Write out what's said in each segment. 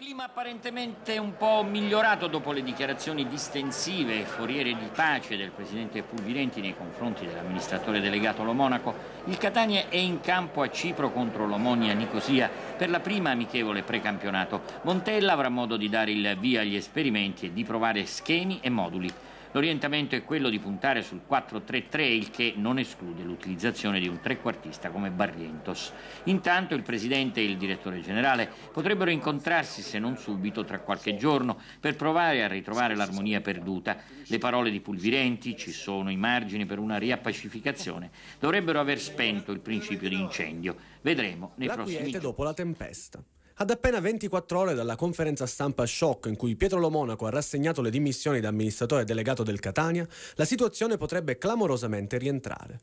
clima apparentemente un po' migliorato dopo le dichiarazioni distensive e foriere di pace del presidente Pulvirenti nei confronti dell'amministratore delegato Lo Monaco, il Catania è in campo a Cipro contro l'Omonia Nicosia per la prima amichevole precampionato. Montella avrà modo di dare il via agli esperimenti e di provare schemi e moduli. L'orientamento è quello di puntare sul 4-3-3, il che non esclude l'utilizzazione di un trequartista come Barrientos. Intanto il presidente e il direttore generale potrebbero incontrarsi, se non subito, tra qualche giorno, per provare a ritrovare l'armonia perduta. Le parole di Pulvirenti, ci sono i margini per una riappacificazione, dovrebbero aver spento il principio di incendio. Vedremo nei la prossimi giorni. dopo la tempesta. Ad appena 24 ore dalla conferenza stampa shock in cui Pietro Lomonaco ha rassegnato le dimissioni da amministratore delegato del Catania, la situazione potrebbe clamorosamente rientrare.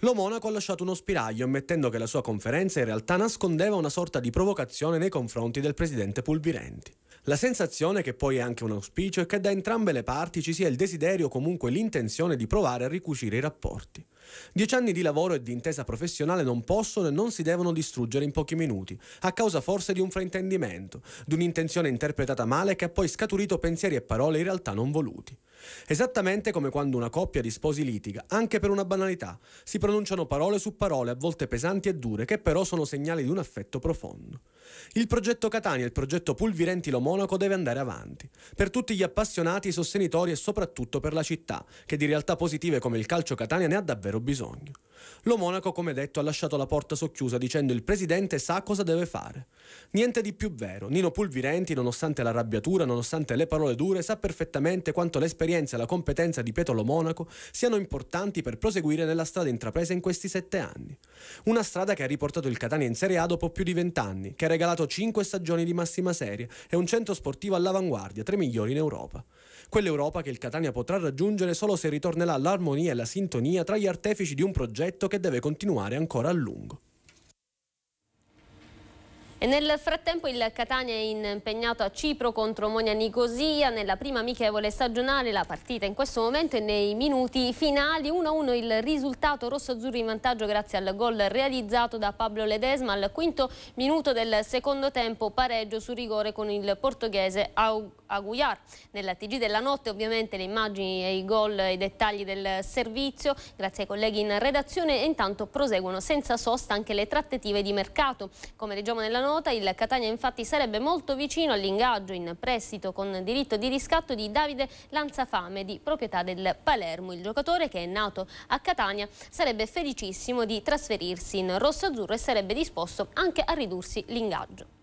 Lomonaco ha lasciato uno spiraglio ammettendo che la sua conferenza in realtà nascondeva una sorta di provocazione nei confronti del presidente Pulvirenti. La sensazione, che poi è anche un auspicio, è che da entrambe le parti ci sia il desiderio o comunque l'intenzione di provare a ricucire i rapporti. Dieci anni di lavoro e di intesa professionale non possono e non si devono distruggere in pochi minuti, a causa forse di un fraintendimento, di un'intenzione interpretata male che ha poi scaturito pensieri e parole in realtà non voluti. Esattamente come quando una coppia di sposi litiga, anche per una banalità, si pronunciano parole su parole, a volte pesanti e dure, che però sono segnali di un affetto profondo. Il progetto Catania il progetto Pulvirentilo Monaco deve andare avanti, per tutti gli appassionati, i sostenitori e soprattutto per la città, che di realtà positive come il calcio Catania ne ha davvero bisogno. Lo Monaco, come detto, ha lasciato la porta socchiusa dicendo il presidente sa cosa deve fare. Niente di più vero. Nino Pulvirenti, nonostante la l'arrabbiatura, nonostante le parole dure, sa perfettamente quanto l'esperienza e la competenza di Pietro Lo Monaco siano importanti per proseguire nella strada intrapresa in questi sette anni. Una strada che ha riportato il Catania in Serie A dopo più di vent'anni, che ha regalato cinque stagioni di massima serie e un centro sportivo all'avanguardia, tra i migliori in Europa. Quell'Europa che il Catania potrà raggiungere solo se ritornerà all'armonia e alla sintonia tra gli artefici di un progetto che deve continuare ancora a lungo. E nel frattempo il Catania è impegnato a Cipro contro Monia Nicosia nella prima amichevole stagionale. La partita in questo momento è nei minuti finali. 1-1 il risultato rosso-azzurro in vantaggio grazie al gol realizzato da Pablo Ledesma al quinto minuto del secondo tempo pareggio su rigore con il portoghese Aguiar. Nella TG della notte ovviamente le immagini e i gol e i dettagli del servizio grazie ai colleghi in redazione e intanto proseguono senza sosta anche le trattative di mercato. Come leggiamo nella notte nota, il Catania infatti sarebbe molto vicino all'ingaggio in prestito con diritto di riscatto di Davide Lanzafame di proprietà del Palermo. Il giocatore che è nato a Catania sarebbe felicissimo di trasferirsi in rosso-azzurro e sarebbe disposto anche a ridursi l'ingaggio.